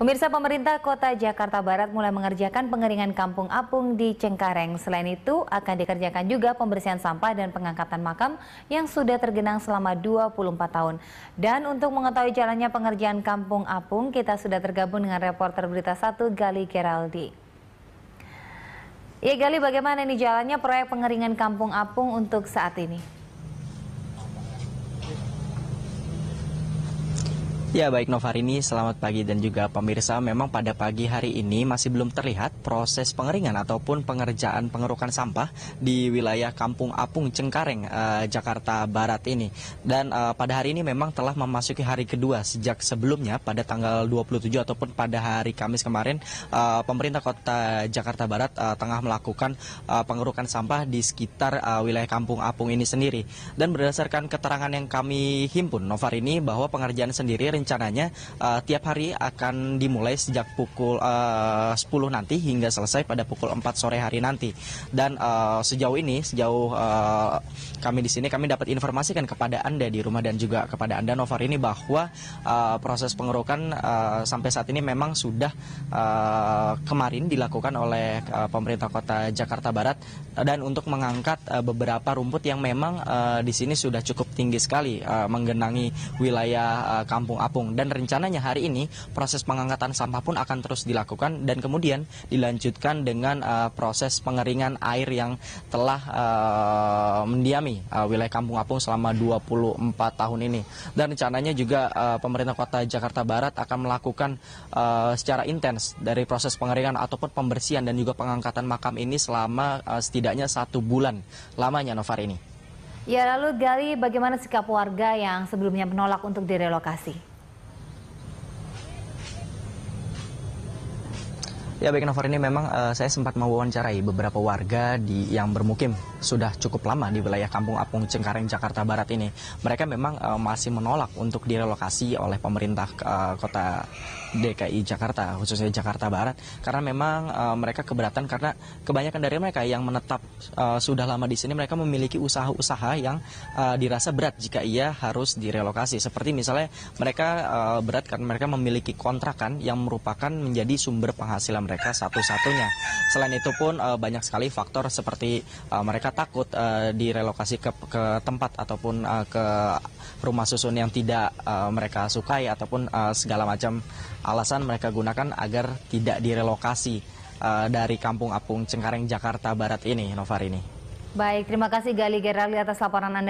Pemirsa pemerintah kota Jakarta Barat mulai mengerjakan pengeringan kampung apung di Cengkareng. Selain itu akan dikerjakan juga pembersihan sampah dan pengangkatan makam yang sudah tergenang selama 24 tahun. Dan untuk mengetahui jalannya pengerjaan kampung apung, kita sudah tergabung dengan reporter Berita 1 Gali Geraldi. Ya Gali, bagaimana ini jalannya proyek pengeringan kampung apung untuk saat ini? Ya baik Novarini. selamat pagi dan juga pemirsa memang pada pagi hari ini masih belum terlihat proses pengeringan ataupun pengerjaan pengerukan sampah di wilayah Kampung Apung Cengkareng eh, Jakarta Barat ini dan eh, pada hari ini memang telah memasuki hari kedua sejak sebelumnya pada tanggal 27 ataupun pada hari Kamis kemarin eh, pemerintah kota Jakarta Barat eh, tengah melakukan eh, pengerukan sampah di sekitar eh, wilayah Kampung Apung ini sendiri dan berdasarkan keterangan yang kami himpun Novarini bahwa pengerjaan sendiri rencananya uh, tiap hari akan dimulai sejak pukul eh, uh, 10 nanti hingga selesai pada pukul 4 sore hari nanti. Dan uh, sejauh ini, sejauh uh, kami di sini, kami dapat informasikan kepada Anda di rumah dan juga kepada Anda Novar ini bahwa uh, proses pengerukan uh, sampai saat ini memang sudah uh, kemarin dilakukan oleh uh, pemerintah kota Jakarta Barat dan untuk mengangkat uh, beberapa rumput yang memang uh, di sini sudah cukup tinggi sekali uh, menggenangi wilayah uh, kampung apung dan rencananya hari ini proses pengangkatan sampah pun akan terus dilakukan dan kemudian dilanjutkan dengan uh, proses pengeringan air yang telah uh, mendiami uh, wilayah Kampung Apung selama 24 tahun ini dan rencananya juga uh, pemerintah kota Jakarta Barat akan melakukan uh, secara intens dari proses pengeringan ataupun pembersihan dan juga pengangkatan makam ini selama uh, setidaknya satu bulan lamanya Novar ini. Ya lalu Gali bagaimana sikap warga yang sebelumnya menolak untuk direlokasi? Ya baik Novar ini memang uh, saya sempat mewawancarai beberapa warga di yang bermukim sudah cukup lama di wilayah Kampung Apung Cengkareng Jakarta Barat ini. Mereka memang uh, masih menolak untuk direlokasi oleh pemerintah uh, kota DKI Jakarta khususnya Jakarta Barat karena memang uh, mereka keberatan karena kebanyakan dari mereka yang menetap uh, sudah lama di sini mereka memiliki usaha-usaha yang uh, dirasa berat jika ia harus direlokasi seperti misalnya mereka uh, berat karena mereka memiliki kontrakan yang merupakan menjadi sumber penghasilan mereka satu-satunya. Selain itu pun uh, banyak sekali faktor seperti uh, mereka takut uh, direlokasi ke, ke tempat ataupun uh, ke rumah susun yang tidak uh, mereka sukai ataupun uh, segala macam alasan mereka gunakan agar tidak direlokasi uh, dari kampung Apung Cengkareng Jakarta Barat ini Novar ini. Baik, terima kasih Gali Gerali atas laporan Anda.